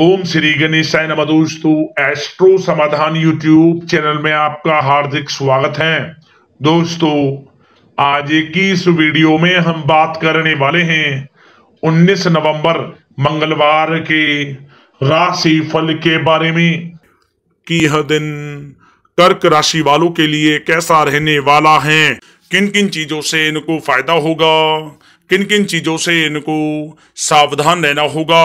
ओम श्री गणेशाय नमः दोस्तों एस्ट्रो समाधान यूट्यूब चैनल में आपका हार्दिक स्वागत है दोस्तों आज की इस वीडियो में हम बात करने वाले हैं 19 नवंबर मंगलवार के राशि फल के बारे में कि यह दिन कर्क राशि वालों के लिए कैसा रहने वाला है किन किन चीजों से इनको फायदा होगा किन किन चीजों से इनको सावधान रहना होगा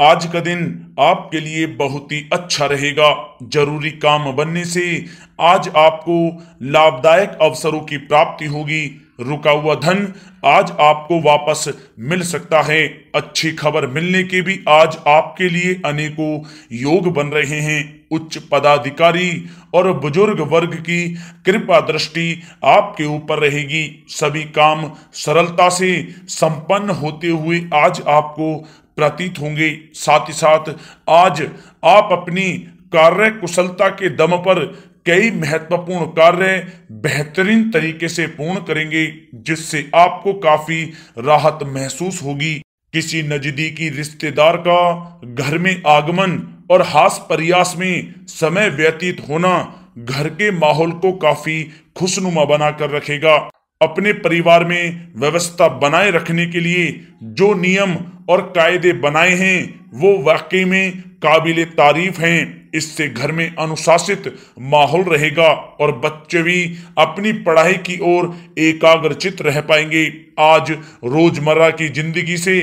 आज का दिन आपके लिए बहुत ही अच्छा रहेगा जरूरी काम बनने से आज आपको लाभदायक अवसरों की प्राप्ति होगी रुका हुआ धन आज आपको वापस मिल सकता है अच्छी खबर मिलने के भी आज आपके लिए अनेकों योग बन रहे हैं उच्च पदाधिकारी और बुजुर्ग वर्ग की कृपा दृष्टि आपके ऊपर रहेगी सभी काम सरलता से संपन्न होते हुए आज आपको प्रतीत होंगे साथ ही साथ आज आप अपनी कार्य कुशलता के दम पर कई महत्वपूर्ण कार्य बेहतरीन तरीके से पूर्ण करेंगे जिससे आपको काफी राहत महसूस होगी किसी नजदीकी रिश्तेदार का घर में आगमन और हास प्रयास में समय व्यतीत होना घर के माहौल को काफी खुशनुमा बनाकर रखेगा अपने परिवार में व्यवस्था बनाए रखने के लिए जो नियम और कायदे बनाए हैं वो वाकई में काबिल तारीफ हैं इससे घर में अनुशासित माहौल रहेगा और बच्चे भी अपनी पढ़ाई की ओर एकाग्रचित रह पाएंगे आज रोजमर्रा की जिंदगी से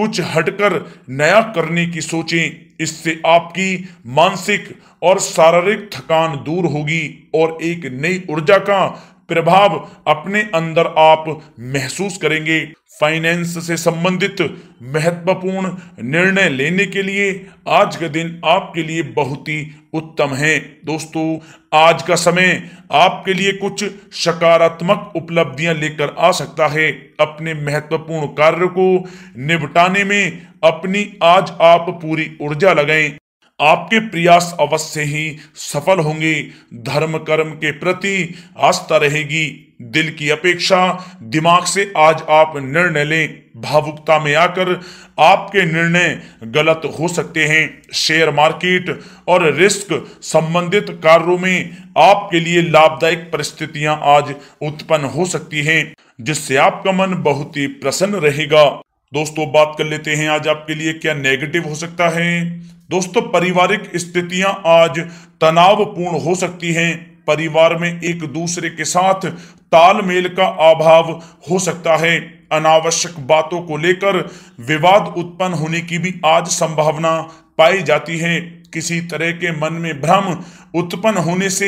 कुछ हटकर नया करने की सोचें इससे आपकी मानसिक और शारीरिक थकान दूर होगी और एक नई ऊर्जा का प्रभाव अपने अंदर आप महसूस करेंगे फाइनेंस से संबंधित महत्वपूर्ण निर्णय लेने के लिए आज का दिन आपके लिए बहुत ही उत्तम है दोस्तों आज का समय आपके लिए कुछ सकारात्मक उपलब्धियां लेकर आ सकता है अपने महत्वपूर्ण कार्य को निपटाने में अपनी आज आप पूरी ऊर्जा लगाएं आपके प्रयास अवश्य ही सफल होंगे धर्म कर्म के प्रति आस्था रहेगी दिल की अपेक्षा दिमाग से आज आप निर्णय लें भावुकता में आकर आपके निर्णय गलत हो सकते हैं शेयर मार्केट और रिस्क संबंधित कार्यों में आपके लिए लाभदायक परिस्थितियां आज उत्पन्न हो सकती हैं जिससे आपका मन बहुत ही प्रसन्न रहेगा दोस्तों बात कर लेते हैं आज आपके लिए क्या नेगेटिव हो सकता है दोस्तों पारिवारिक स्थितियां आज तनावपूर्ण हो सकती हैं परिवार में एक दूसरे के साथ तालमेल का अभाव हो सकता है अनावश्यक बातों को लेकर विवाद उत्पन्न होने की भी आज संभावना पाई जाती है किसी तरह के मन में भ्रम उत्पन्न होने से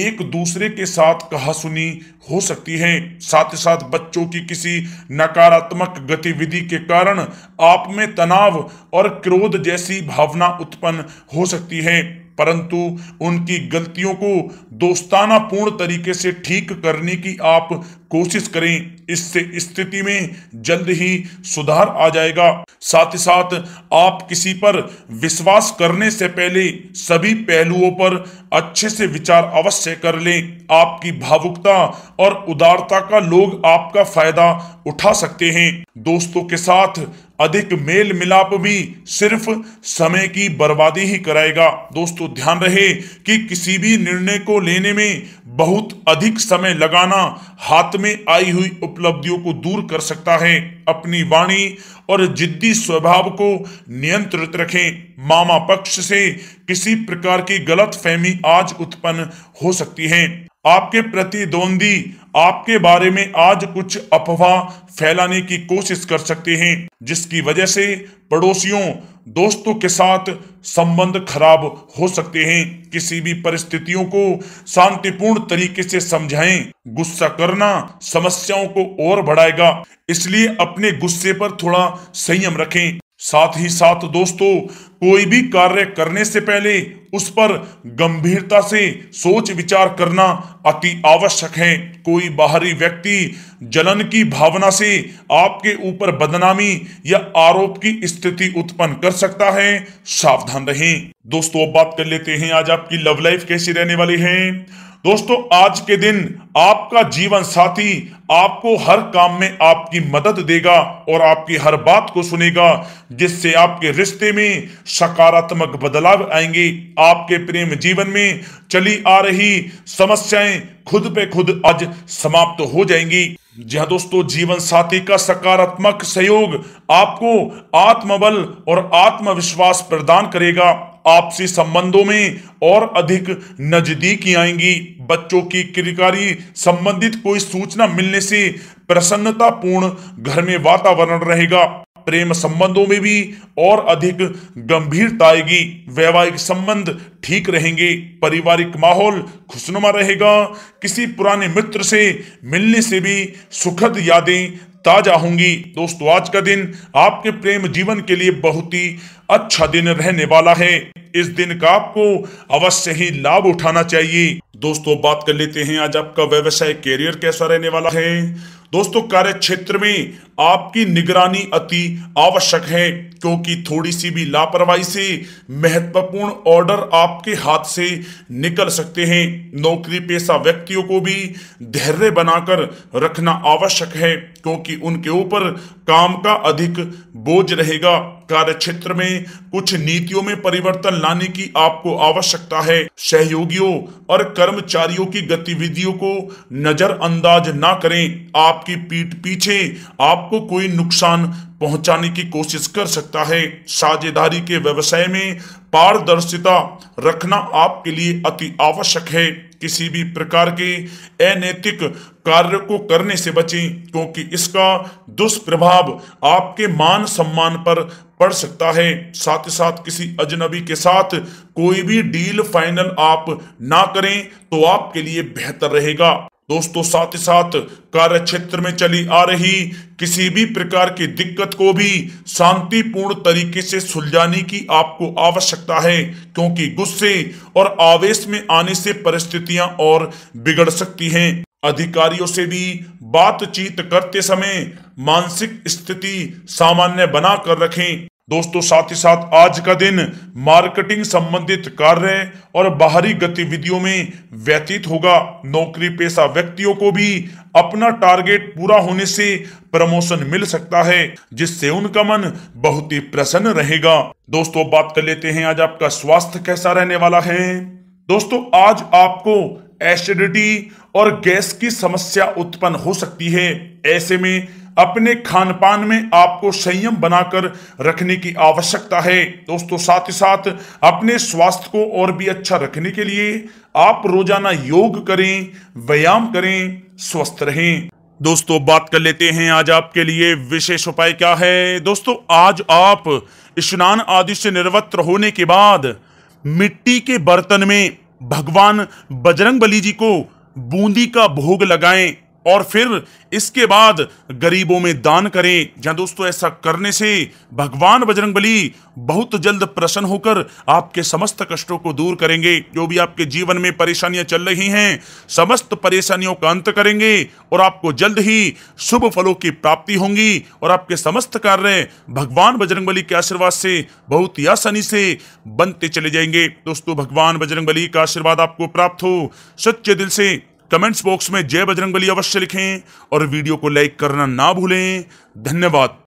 एक दूसरे के साथ कहा सुनी हो सकती है साथ ही साथ बच्चों की किसी नकारात्मक गतिविधि के कारण आप में तनाव और क्रोध जैसी भावना उत्पन्न हो सकती है परंतु उनकी गलतियों को दोस्ताना पूर्ण तरीके से ठीक करने की आप कोशिश करें इससे स्थिति में जल्द ही सुधार आ जाएगा साथ ही साथ आप किसी पर विश्वास करने से पहले सभी पहलुओं पर अच्छे से विचार अवश्य कर लें आपकी भावुकता और उदारता का लोग आपका फायदा उठा सकते हैं दोस्तों के साथ अधिक मेल मिलाप भी सिर्फ समय की बर्बादी ही कराएगा दोस्तों ध्यान रहे कि किसी भी निर्णय को लेने में बहुत अधिक समय लगाना हाथ में आई हुई उपलब्धियों को दूर कर सकता है अपनी वाणी और जिद्दी स्वभाव को नियंत्रित रखें मामा पक्ष से किसी प्रकार की गलत फहमी आज उत्पन्न हो सकती है आपके प्रतिद्वंदी आपके बारे में आज कुछ अफवाह फैलाने की कोशिश कर सकते हैं जिसकी वजह से पड़ोसियों दोस्तों के साथ संबंध खराब हो सकते हैं किसी भी परिस्थितियों को शांतिपूर्ण तरीके से समझाएं गुस्सा करना समस्याओं को और बढ़ाएगा इसलिए अपने गुस्से पर थोड़ा संयम रखें साथ ही साथ दोस्तों कोई भी कार्य करने से पहले उस पर गंभीरता से सोच विचार करना अति आवश्यक है कोई बाहरी व्यक्ति जलन की भावना से आपके ऊपर बदनामी या आरोप की स्थिति उत्पन्न कर सकता है सावधान रहें दोस्तों अब बात कर लेते हैं आज आपकी लव लाइफ कैसी रहने वाली है दोस्तों आज के दिन आपका जीवन साथी आपको हर काम में आपकी मदद देगा और आपकी हर बात को सुनेगा जिससे आपके रिश्ते में सकारात्मक बदलाव आएंगे आपके प्रेम जीवन में चली आ रही समस्याएं खुद पे खुद आज समाप्त हो जाएंगी जी दोस्तों जीवन साथी का सकारात्मक सहयोग आपको आत्मबल और आत्मविश्वास प्रदान करेगा आपसी संबंधों में और अधिक नजदीकी आएंगी बच्चों की क्रिकारी संबंधित कोई सूचना मिलने से प्रसन्नतापूर्ण घर में वातावरण रहेगा प्रेम संबंधों में भी और अधिक गंभीरता आएगी वैवाहिक संबंध ठीक रहेंगे पारिवारिक माहौल खुशनुमा रहेगा किसी पुराने मित्र से मिलने से भी सुखद यादें ताजा होंगी दोस्तों आज का दिन आपके प्रेम जीवन के लिए बहुत ही अच्छा दिन रहने वाला है इस दिन का आपको अवश्य ही लाभ उठाना चाहिए दोस्तों बात कर लेते हैं आज आपका व्यवसाय कैरियर कैसा रहने वाला है दोस्तों कार्य क्षेत्र में आपकी निगरानी अति आवश्यक है क्योंकि थोड़ी सी भी लापरवाही से महत्वपूर्ण ऑर्डर आपके हाथ से निकल सकते हैं नौकरी पेशा व्यक्तियों को भी धैर्य बनाकर रखना आवश्यक है क्योंकि उनके ऊपर काम का अधिक बोझ रहेगा कार्य क्षेत्र में कुछ नीतियों में परिवर्तन लाने की आपको आवश्यकता है सहयोगियों और कर्मचारियों की गतिविधियों को नजरअंदाज ना करें आपकी पीठ पीछे आपको कोई नुकसान पहुंचाने की कोशिश कर सकता है साझेदारी के व्यवसाय में पारदर्शिता रखना आपके लिए अति आवश्यक है किसी भी प्रकार के अनैतिक कार्य को करने से बचें क्योंकि इसका दुष्प्रभाव आपके मान सम्मान पर पड़ सकता है साथ ही साथ किसी अजनबी के साथ कोई भी डील फाइनल आप ना करें तो आपके लिए बेहतर रहेगा दोस्तों साथ ही साथ कार्य क्षेत्र में चली आ रही किसी भी प्रकार की दिक्कत को भी शांतिपूर्ण तरीके से सुलझाने की आपको आवश्यकता है क्योंकि गुस्से और आवेश में आने से परिस्थितियां और बिगड़ सकती हैं अधिकारियों से भी बातचीत करते समय मानसिक स्थिति सामान्य बनाकर रखें दोस्तों साथ ही साथ आज का दिन मार्केटिंग संबंधित कार्य और बाहरी गतिविधियों में व्यतीत होगा नौकरी पेशा व्यक्तियों को भी अपना टारगेट पूरा होने से प्रमोशन मिल सकता है जिससे उनका मन बहुत ही प्रसन्न रहेगा दोस्तों बात कर लेते हैं आज आपका स्वास्थ्य कैसा रहने वाला है दोस्तों आज आपको एसिडिटी और गैस की समस्या उत्पन्न हो सकती है ऐसे में अपने खान पान में आपको संयम बनाकर रखने की आवश्यकता है दोस्तों साथ ही साथ अपने स्वास्थ्य को और भी अच्छा रखने के लिए आप रोजाना योग करें व्यायाम करें स्वस्थ रहें दोस्तों बात कर लेते हैं आज आपके लिए विशेष उपाय क्या है दोस्तों आज आप स्नान आदि से निर्वत्र होने के बाद मिट्टी के बर्तन में भगवान बजरंग बली जी को बूंदी का भोग लगाएं और फिर इसके बाद गरीबों में दान करें या दोस्तों ऐसा करने से भगवान बजरंगबली बहुत जल्द प्रसन्न होकर आपके समस्त कष्टों को दूर करेंगे जो भी आपके जीवन में परेशानियां चल रही हैं समस्त परेशानियों का अंत करेंगे और आपको जल्द ही शुभ फलों की प्राप्ति होंगी और आपके समस्त कार्य भगवान बजरंग के आशीर्वाद से बहुत ही आसानी से बनते चले जाएंगे दोस्तों भगवान बजरंग का आशीर्वाद आपको प्राप्त हो सच्चे दिल से कमेंट्स बॉक्स में जय बजरंगबली अवश्य लिखें और वीडियो को लाइक करना ना भूलें धन्यवाद